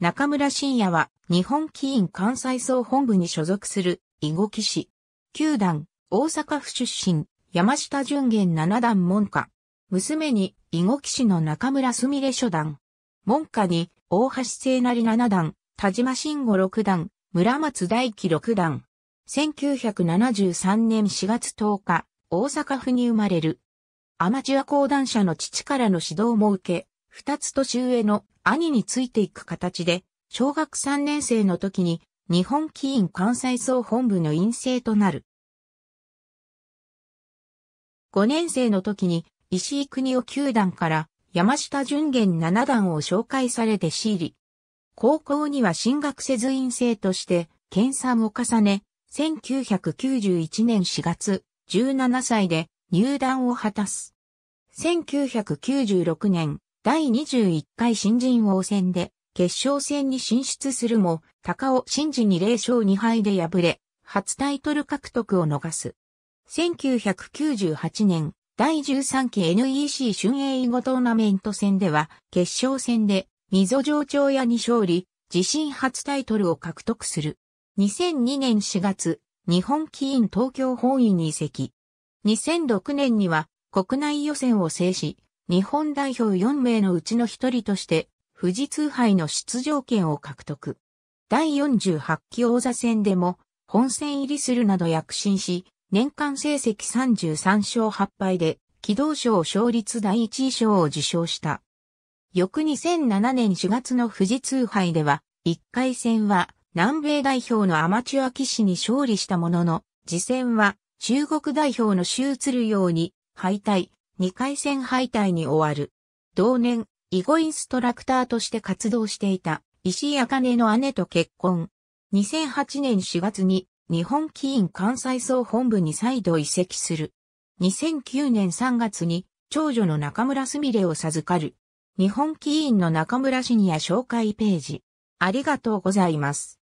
中村信也は日本棋院関西総本部に所属する囲碁棋士。九段、大阪府出身、山下淳元七段門下。娘に囲碁棋士の中村すみれ初段。門下に大橋聖成七段、田島慎吾六段、村松大輝六段。1973年4月10日、大阪府に生まれる。アマチュア講談社の父からの指導も受け、二つ年上の兄についていく形で、小学三年生の時に日本棋院関西総本部の院生となる。五年生の時に石井国夫九段から山下淳元七段を紹介されて仕入り。高校には進学せず院生として研鑽を重ね、1991年4月、17歳で入団を果たす。1996年、第21回新人王戦で決勝戦に進出するも、高尾新治に0勝2敗で敗れ、初タイトル獲得を逃す。1998年、第13期 NEC 春英囲碁トーナメント戦では、決勝戦で、溝上長屋に勝利、自身初タイトルを獲得する。2002年4月、日本棋院東京本院に移籍。2006年には、国内予選を制し、日本代表4名のうちの一人として、富士通杯の出場権を獲得。第48期王座戦でも、本戦入りするなど躍進し、年間成績33勝8敗で、機動賞勝率第1位賞を受賞した。翌2007年4月の富士通杯では、1回戦は南米代表のアマチュア騎士に勝利したものの、次戦は中国代表の周鶴用に敗退、2回戦敗退に終わる。同年、囲碁インストラクターとして活動していた石井茜の姉と結婚。2008年4月に日本棋院関西総本部に再度移籍する。2009年3月に長女の中村すみれを授かる。日本棋院の中村シニア紹介ページ。ありがとうございます。